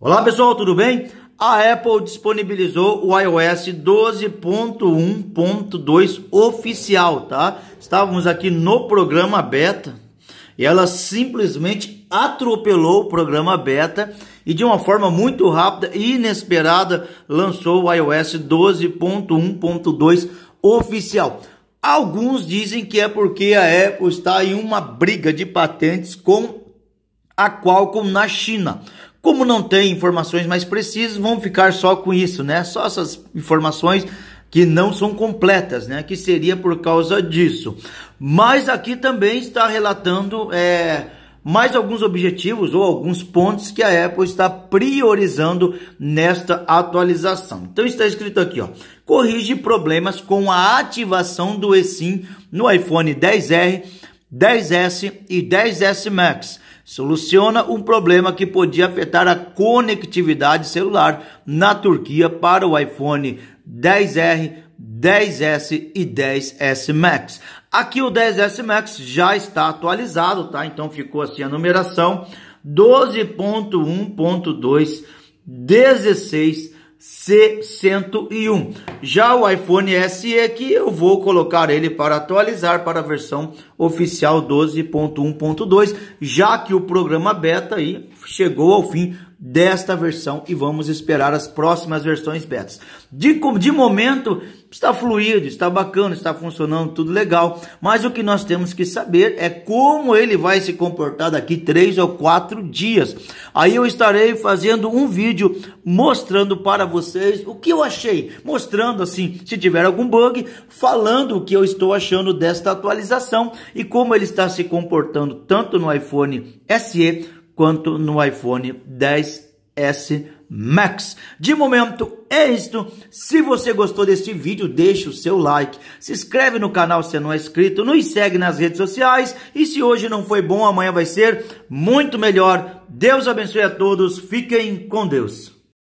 Olá pessoal, tudo bem? A Apple disponibilizou o iOS 12.1.2 oficial, tá? Estávamos aqui no programa beta e ela simplesmente atropelou o programa beta e de uma forma muito rápida e inesperada lançou o iOS 12.1.2 oficial. Alguns dizem que é porque a Apple está em uma briga de patentes com a Qualcomm na China. Como não tem informações mais precisas, vamos ficar só com isso, né? Só essas informações que não são completas, né? Que seria por causa disso. Mas aqui também está relatando é, mais alguns objetivos ou alguns pontos que a Apple está priorizando nesta atualização. Então está escrito aqui, ó: corrige problemas com a ativação do eSIM no iPhone 10R 10S e 10S Max. Soluciona um problema que podia afetar a conectividade celular na Turquia para o iPhone 10R, 10S e 10S Max. Aqui o 10S Max já está atualizado, tá? Então ficou assim a numeração 12.1.2 16 C101. Já o iPhone SE aqui, eu vou colocar ele para atualizar para a versão oficial 12.1.2, já que o programa beta aí chegou ao fim desta versão e vamos esperar as próximas versões betas. De, de momento, está fluido, está bacana, está funcionando, tudo legal, mas o que nós temos que saber é como ele vai se comportar daqui três ou quatro dias. Aí eu estarei fazendo um vídeo mostrando para vocês o que eu achei, mostrando assim, se tiver algum bug, falando o que eu estou achando desta atualização e como ele está se comportando tanto no iPhone SE quanto no iPhone 10S Max. De momento é isto. Se você gostou deste vídeo, deixe o seu like, se inscreve no canal se não é inscrito, nos segue nas redes sociais e se hoje não foi bom, amanhã vai ser muito melhor. Deus abençoe a todos. Fiquem com Deus.